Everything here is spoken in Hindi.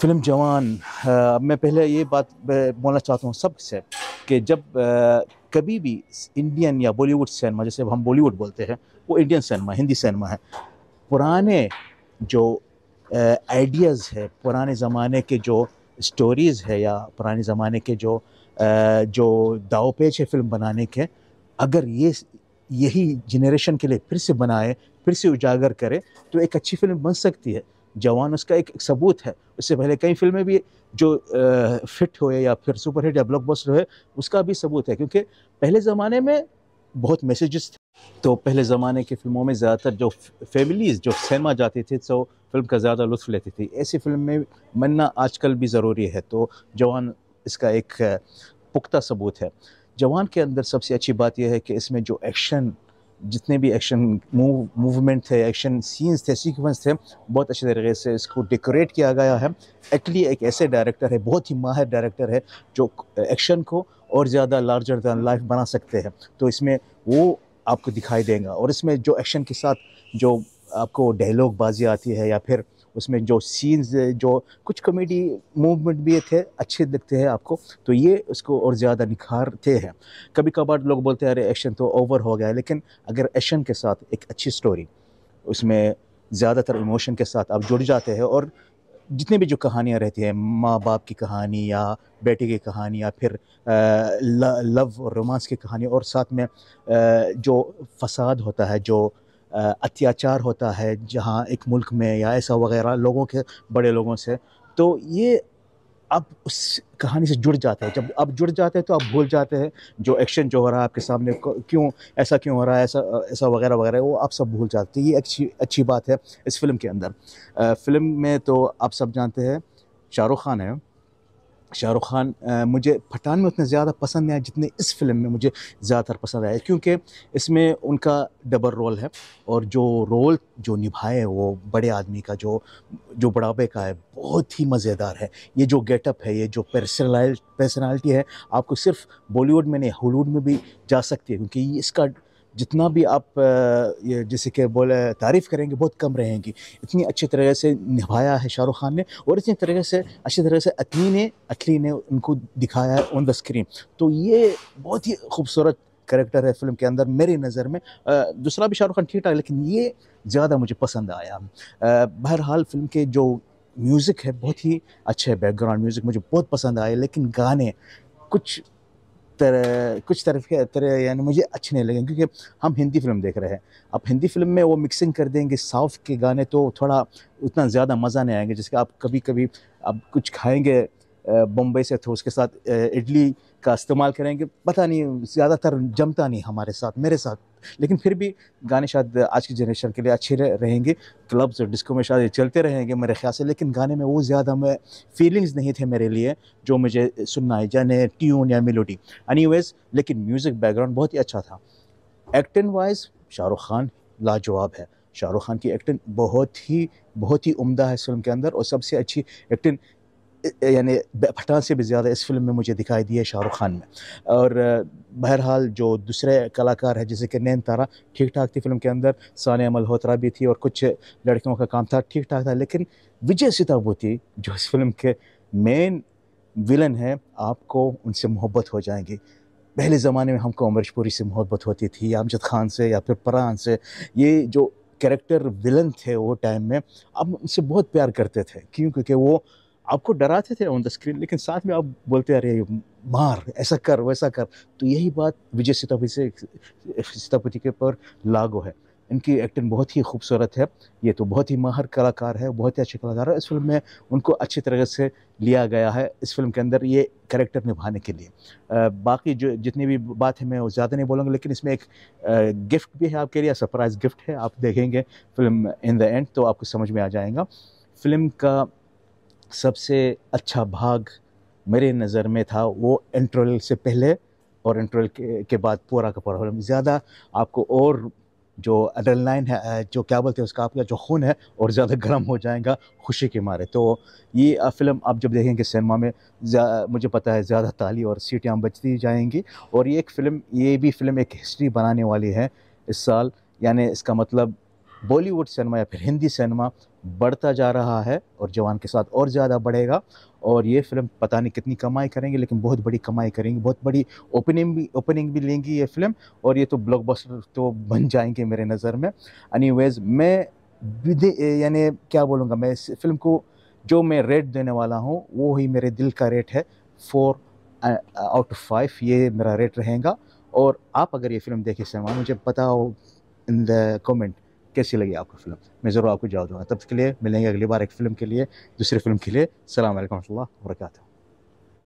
फिल्म जवान आ, हाँ, मैं पहले ये बात बोलना चाहता हूँ सबसे कि जब आ, कभी भी इंडियन या बॉलीवुड सिनेमा जैसे हम बॉलीवुड बोलते हैं वो इंडियन सिनेमा हिंदी सिनेमा है पुराने जो आइडियाज़ है पुराने ज़माने के जो स्टोरीज़ है या पुराने ज़माने के जो आ, जो दाव पेच है फिल्म बनाने के अगर ये यही जनरेशन के लिए फिर से बनाए फिर से उजागर करे तो एक अच्छी फिल्म बन सकती है जवान उसका एक, सबूत है उससे पहले कई फिल्में भी जो आ, फिट हुए या फिर सुपरहिट या ब्लॉकबस्टर हुए उसका भी सबूत है क्योंकि पहले ज़माने में बहुत मैसेजेस थे तो पहले ज़माने की फिल्मों में ज़्यादातर जो फैमिलीज़ जो सिनेमा जाती थी तो फिल्म का ज़्यादा लुत्फ लेती थी ऐसी फिल्म में मनना आजकल भी ज़रूरी है तो जवान इसका एक पुख्ता सबूत है जवान के अंदर सबसे अच्छी बात यह है कि इसमें जो एक्शन जितने भी एक्शन मूव मूवमेंट थे एक्शन सीन्स थे सीक्वेंस थे बहुत अच्छे तरीके से इसको डेकोरेट किया गया है एक्चुअली एक ऐसे डायरेक्टर है बहुत ही माहिर डायरेक्टर है जो एक्शन को और ज़्यादा लार्जर दैन लाइफ बना सकते हैं तो इसमें वो आपको दिखाई देगा और इसमें जो एक्शन के साथ जो आपको डायलॉग बाजी आती है या फिर उसमें जो सीन्स जो कुछ कॉमेडी मूवमेंट भी थे अच्छे लगते हैं आपको तो ये उसको और ज़्यादा निखारते हैं कभी कभार लोग बोलते हैं अरे एक्शन तो ओवर हो गया लेकिन अगर एक्शन के साथ एक अच्छी स्टोरी उसमें ज़्यादातर इमोशन के साथ आप जुड़ जाते हैं और जितने भी जो कहानियाँ रहती हैं माँ बाप की कहानी या बेटे की कहानी या फिर लव और रोमांस की कहानी और साथ में जो फसाद होता है जो अत्याचार होता है जहाँ एक मुल्क में या ऐसा वगैरह लोगों के बड़े लोगों से तो ये अब उस कहानी से जुड़ जाता है जब आप जुड़ जाते हैं तो आप भूल जाते हैं जो एक्शन जो हो रहा है आपके सामने क्यों ऐसा क्यों हो रहा है ऐसा ऐसा वगैरह वगैरह वो आप सब भूल जाते हैं ये अच्छी अच्छी बात है इस फिल्म के अंदर आ, फिल्म में तो आप सब जानते हैं शाहरुख खान है शाहरुख खान मुझे पठान में उतना ज़्यादा पसंद नहीं आया जितने इस फिल्म में मुझे ज़्यादातर पसंद आया क्योंकि इसमें उनका डबल रोल है और जो रोल जो निभाए वो बड़े आदमी का जो जो बढ़ापे का है बहुत ही मज़ेदार है ये जो गेटअप है ये जो पर्सनल पर्सनालिटी है आपको सिर्फ बॉलीवुड में नहीं हॉलीवुड में भी जा सकती है क्योंकि इसका जितना भी आप ये जैसे कि बोले तारीफ़ करेंगे बहुत कम रहेंगी इतनी अच्छी तरह से निभाया है शाहरुख खान ने और इसी तरह से अच्छी तरह से अतली ने अतली ने उनको दिखाया है ऑन द स्क्रीन तो ये बहुत ही खूबसूरत करेक्टर है फिल्म के अंदर मेरी नज़र में दूसरा भी शाहरुख खान ठीक ठाक लेकिन ये ज़्यादा मुझे पसंद आया बहरहाल फिल्म के जो म्यूज़िक है बहुत ही अच्छे बैकग्राउंड म्यूज़िक मुझे बहुत पसंद आए लेकिन गाने कुछ तर, कुछ तरफ के तरह यानी मुझे अच्छे नहीं लगे क्योंकि हम हिंदी फिल्म देख रहे हैं अब हिंदी फिल्म में वो मिक्सिंग कर देंगे साउथ के गाने तो थोड़ा उतना ज़्यादा मज़ा नहीं आएंगे जैसे आप कभी कभी अब कुछ खाएंगे बम्बई से थे उसके साथ इडली का इस्तेमाल करेंगे पता नहीं ज़्यादातर जमता नहीं हमारे साथ मेरे साथ लेकिन फिर भी गाने शायद आज की जनरेशन के लिए अच्छे रहेंगे क्लब्स डिस्को में शायद चलते रहेंगे मेरे ख्याल से लेकिन गाने में वो ज़्यादा मैं फीलिंग्स नहीं थे मेरे लिए जो मुझे सुनना है जाने ट्यून या मेलोडी एनी लेकिन म्यूज़िक बैकग्राउंड बहुत ही अच्छा था एक्टिंग वाइज शाहरुख खान लाजवाब है शाहरुख खान की एक्टिंग बहुत ही बहुत ही उम्दा है फिल्म के अंदर और सबसे अच्छी एक्टिंग यानी पठान से भी ज़्यादा इस फिल्म में मुझे दिखाई दिया शाहरुख खान में और बहरहाल जो दूसरे कलाकार है जैसे कि नैन तारा ठीक ठाक थी फिल्म के अंदर सानिया मल्होत्रा भी थी और कुछ लड़कियों का काम था ठीक ठाक था लेकिन विजय सीता वो थी जो इस फिल्म के मेन विलन है आपको उनसे मोहब्बत हो जाएंगी पहले ज़माने में हमको पुरी से मोहब्बत होती थी या अमजद खान से या फिर परान से ये जो कैरेक्टर विलन थे वो टाइम में अब उनसे बहुत प्यार करते थे क्यों क्योंकि वो आपको डराते थे ऑन द स्क्रीन लेकिन साथ में आप बोलते अरे मार ऐसा कर वैसा कर तो यही बात विजय सेतापति से सेतापति के पर लागू है इनकी एक्टिंग बहुत ही खूबसूरत है ये तो बहुत ही माहर कलाकार है बहुत ही अच्छे कलाकार है इस फिल्म में उनको अच्छी तरह से लिया गया है इस फिल्म के अंदर ये करेक्टर निभाने के लिए आ, बाकी जो जितनी भी बात है मैं वो ज़्यादा नहीं बोलूँगा लेकिन इसमें एक आ, गिफ्ट भी है आपके लिए सरप्राइज़ गिफ्ट है आप देखेंगे फिल्म इन द एंड तो आपको समझ में आ जाएगा फिल्म का सबसे अच्छा भाग मेरे नज़र में था वो इंटरवल से पहले और इंटरवल के, के बाद पूरा का पूरा ज़्यादा आपको और जो लाइन है जो क्या बोलते हैं उसका आपका जो खून है और ज़्यादा गर्म हो जाएगा खुशी के मारे तो ये फिल्म आप जब देखेंगे सिनेमा में मुझे पता है ज़्यादा ताली और सीटियाँ बचती जाएंगी और ये एक फ़िल्म ये भी फिल्म एक हिस्ट्री बनाने वाली है इस साल यानी इसका मतलब बॉलीवुड सिनेमा या फिर हिंदी सिनेमा बढ़ता जा रहा है और जवान के साथ और ज़्यादा बढ़ेगा और ये फिल्म पता नहीं कितनी कमाई करेंगे लेकिन बहुत बड़ी कमाई करेंगी बहुत बड़ी ओपनिंग भी ओपनिंग भी लेंगी ये फिल्म और ये तो ब्लॉकबस्टर तो बन जाएंगे मेरे नज़र में एनी मैं यानी क्या बोलूँगा मैं इस फिल्म को जो मैं रेट देने वाला हूँ वो ही मेरे दिल का रेट है फोर आउट ऑफ फाइव ये मेरा रेट रहेगा और आप अगर ये फिल्म देखे सिनेमा मुझे बताओ इन द कमेंट कैसी लगी आपको फिल्म मैं ज़रूर आपको जवाब दूँगा तब के लिए मिलेंगे अगली बार एक फिल्म के लिए दूसरी फिल्म के लिए सलाम वरहमल वर्का